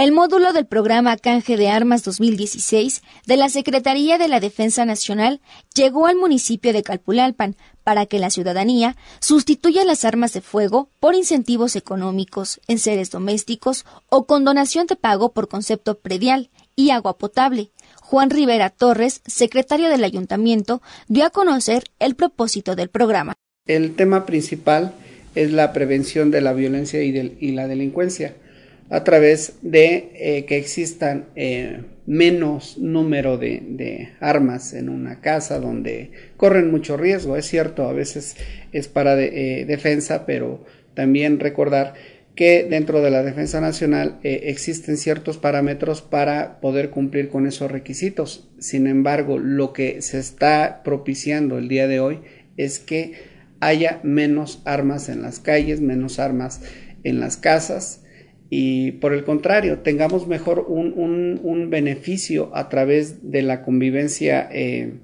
El módulo del programa Canje de Armas 2016 de la Secretaría de la Defensa Nacional llegó al municipio de Calpulalpan para que la ciudadanía sustituya las armas de fuego por incentivos económicos, en seres domésticos o con donación de pago por concepto predial y agua potable. Juan Rivera Torres, secretario del ayuntamiento, dio a conocer el propósito del programa. El tema principal es la prevención de la violencia y, y la delincuencia a través de eh, que existan eh, menos número de, armas en una casa donde corren mucho riesgo. Es cierto, a veces es para eh, defensa, pero también recordar que dentro de la defensa nacional existen ciertos parámetros para poder cumplir con esos requisitos. Sin embargo, lo que se está propiciando el día de hoy es que haya menos armas en las calles, menos armas en las casas y por el contrario, tengamos mejor un, beneficio a través de la convivencia eh,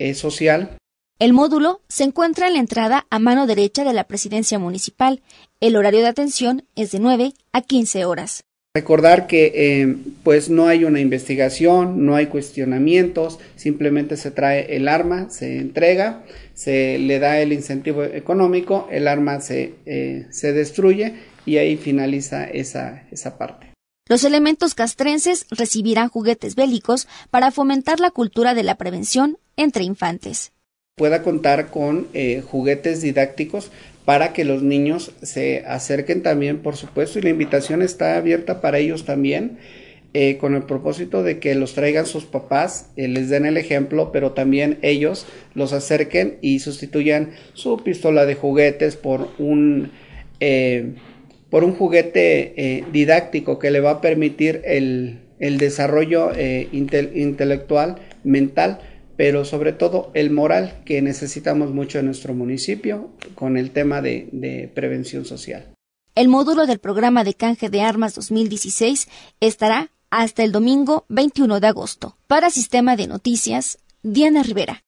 eh, social. El módulo se encuentra en la entrada a mano derecha de la presidencia municipal. El horario de atención es de 9 a 15 horas. Recordar que eh, pues no hay una investigación, no hay cuestionamientos, simplemente se trae el arma, se entrega, se le da el incentivo económico, el arma se, se destruye y ahí finaliza esa, parte. Los elementos castrenses recibirán juguetes bélicos para fomentar la cultura de la prevención entre infantes. Pueda contar con eh, juguetes didácticos para que los niños se acerquen también, por supuesto, y la invitación está abierta para ellos también, eh, con el propósito de que los traigan sus papás, eh, les den el ejemplo, pero también ellos los acerquen y sustituyan su pistola de juguetes por un por un juguete eh, didáctico que le va a permitir el, desarrollo eh, intelectual, mental, pero sobre todo el moral que necesitamos mucho en nuestro municipio con el tema de, de prevención social. El módulo del programa de canje de armas 2016 estará hasta el domingo 21 de agosto. Para Sistema de Noticias, Diana Rivera.